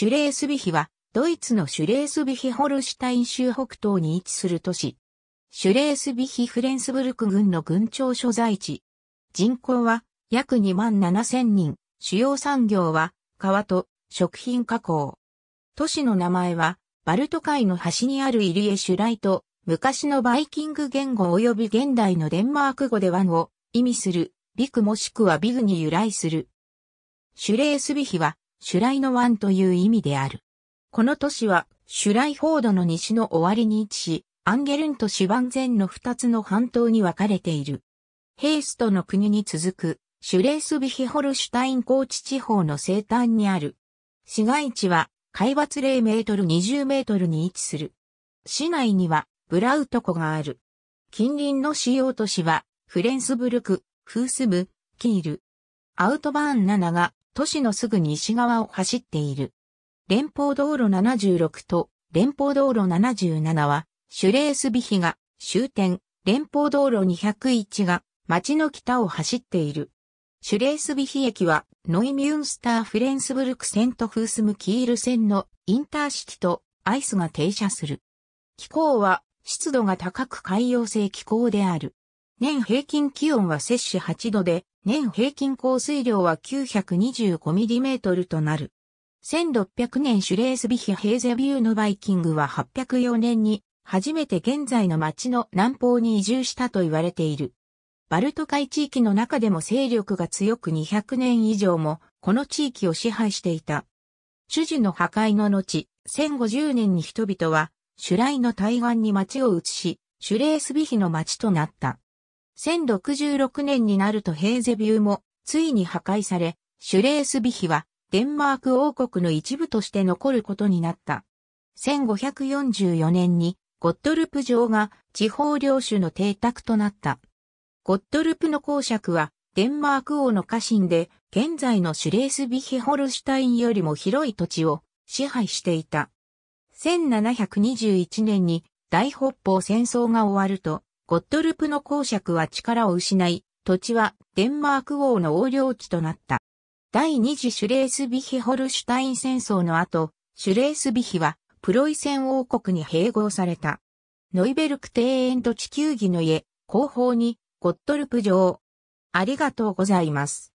シュレースビヒは、ドイツのシュレースビヒホルシュタイン州北東に位置する都市。シュレースビヒフレンスブルク軍の軍庁所在地。人口は約2万7千人。主要産業は、川と食品加工。都市の名前は、バルト海の端にあるイリエ・シュライト、昔のバイキング言語及び現代のデンマーク語でワンを意味する、ビクもしくはビグに由来する。シュレースビヒはシュライの湾という意味である。この都市は、シュライフォードの西の終わりに位置し、アンゲルンとシュバンゼンの二つの半島に分かれている。ヘイストの国に続く、シュレースビヒホルシュタイン高地地方の西端にある。市街地は、海抜0メートル20メートルに位置する。市内には、ブラウト湖がある。近隣の主要都市は、フレンスブルク、フースブ、キール。アウトバーン7が、都市のすぐ西側を走っている。連邦道路76と連邦道路77は、シュレースビヒが終点、連邦道路201が町の北を走っている。シュレースビヒ駅は、ノイミュンスター・フレンスブルク線とフースム・キール線のインターシティとアイスが停車する。気候は、湿度が高く海洋性気候である。年平均気温は摂氏8度で、年平均降水量は 925mm となる。1600年シュレースビヒヘーゼビューのバイキングは804年に初めて現在の町の南方に移住したと言われている。バルト海地域の中でも勢力が強く200年以上もこの地域を支配していた。主樹の破壊の後、1050年に人々は、シュライの対岸に町を移し、シュレースビヒの町となった。1066年になるとヘーゼビューもついに破壊され、シュレースビヒはデンマーク王国の一部として残ることになった。1544年にゴットルプ城が地方領主の邸宅となった。ゴットルプの公爵はデンマーク王の家臣で現在のシュレースビヒホルシュタインよりも広い土地を支配していた。1721年に大北方戦争が終わるとゴットルプの公爵は力を失い、土地はデンマーク王の横領地となった。第二次シュレースビヒホルシュタイン戦争の後、シュレースビヒはプロイセン王国に併合された。ノイベルク庭園と地球儀の家、後方にゴットルプ城。ありがとうございます。